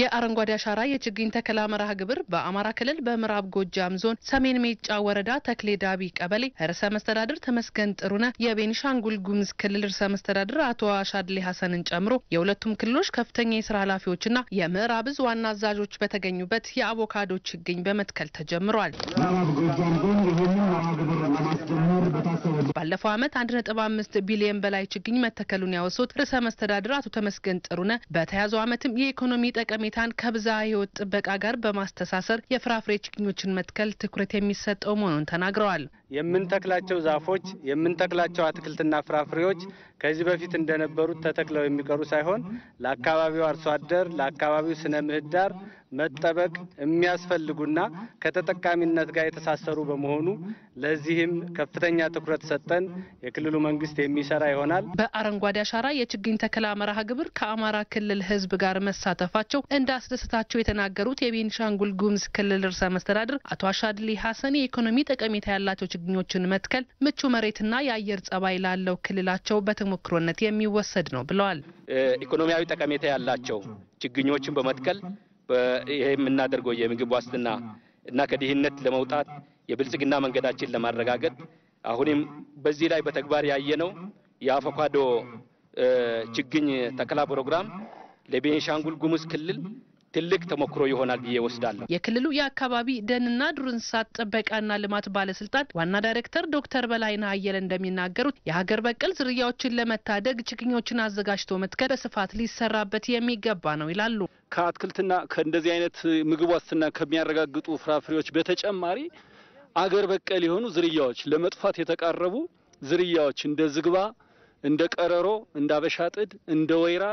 የአረንጓዴ አሻራ የችግኝ ተከላ መርሃ ግብር በአማራ ክልል በምዕራብ ጎጃም ዞን ሰሜን ሜጫ ወረዳ ተክሌ ዳቢ ቀበሌ ርዕሰ መስተዳድር ተመስገን ጥሩነ። የቤኒሻንጉል ጉምዝ ክልል ርዕሰ መስተዳድር አቶ አሻድሌ ሀሰንን ጨምሮ የሁለቱም ክልሎች ከፍተኛ የስራ ኃላፊዎችና የምዕራብ እዝ ዋና አዛዦች በተገኙበት የአቮካዶ ችግኝ በመትከል ተጀምሯል። ባለፈው ዓመት 1.5 ቢሊዮን በላይ ችግኝ መተከሉን ያወሱት ርዕሰ መስተዳድር አቶ ተመስገን ጥሩነህ በተያዘው ዓመትም የኢኮኖሚ ጠቀሜታን ከብዝሃ ሕይወት ጥበቃ ጋር በማስተሳሰር የፍራፍሬ ችግኞችን መትከል ትኩረት የሚሰጠው መሆኑን ተናግረዋል። የምንተክላቸው ዛፎች የምንተክላቸው አትክልትና ፍራፍሬዎች ከዚህ በፊት እንደነበሩት ተተክለው የሚቀሩ ሳይሆን ለአካባቢው አርሶ አደር ለአካባቢው ስነ ምህዳር መጠበቅ የሚያስፈልጉና ከተጠቃሚነት ጋር የተሳሰሩ በመሆኑ ለዚህም ከፍተኛ ትኩረት ሰጠን የክልሉ መንግስት የሚሰራ ይሆናል። በአረንጓዴ አሻራ የችግኝ ተከላ መርሃ ግብር ከአማራ ክልል ህዝብ ጋር መሳተፋቸው እንዳስደሰታቸው የተናገሩት የቤንሻንጉል ጉምዝ ክልል ርዕሰ መስተዳድር አቶ አሻድሊ ሀሰን የኢኮኖሚ ጠቀሜታ ያላቸው ችግኞችን መትከል ምቹ መሬትና የአየር ጸባይ ላለው ክልላቸው በተሞክሮነት የሚወሰድ ነው ብለዋል። ኢኮኖሚያዊ ጠቀሜታ ያላቸው ችግኞችን በመትከል ይሄ የምናደርገው የምግብ ዋስትና እና ከድህነት ለመውጣት የብልጽግና መንገዳችን ለማረጋገጥ አሁንም በዚህ ላይ በተግባር ያየነው የአቮካዶ ችግኝ ተከላ ፕሮግራም ለቤንሻንጉል ጉሙዝ ክልል ትልቅ ተሞክሮ ይሆናል ብዬ ወስዳለሁ። የክልሉ የአካባቢ ደንና ዱር እንስሳት ጥበቃና ልማት ባለስልጣን ዋና ዳይሬክተር ዶክተር በላይነ አየለ እንደሚናገሩት የሀገር በቀል ዝርያዎችን ለመታደግ ችግኞችን አዘጋጅቶ መትከል በስፋት ሊሰራበት የሚገባ ነው ይላሉ። ከአትክልትና ከእንደዚህ አይነት ምግብ ዋስትና ከሚያረጋግጡ ፍራፍሬዎች በተጨማሪ አገር በቀል የሆኑ ዝርያዎች ለመጥፋት የተቃረቡ ዝርያዎች እንደ ዝግባ፣ እንደ ቀረሮ፣ እንደ አበሻ ጥድ፣ እንደ ወይራ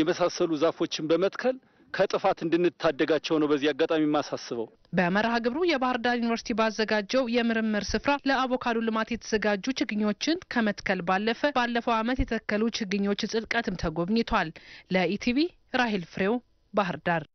የመሳሰሉ ዛፎችን በመትከል ከጥፋት እንድንታደጋቸው ነው በዚህ አጋጣሚ የማሳስበው። በመርሃ ግብሩ የባህር ዳር ዩኒቨርሲቲ ባዘጋጀው የምርምር ስፍራ ለአቮካዶ ልማት የተዘጋጁ ችግኞችን ከመትከል ባለፈ ባለፈው ዓመት የተከሉ ችግኞች ጽልቀትም ተጎብኝቷል። ለኢቲቪ ራሄል ፍሬው ባህር ዳር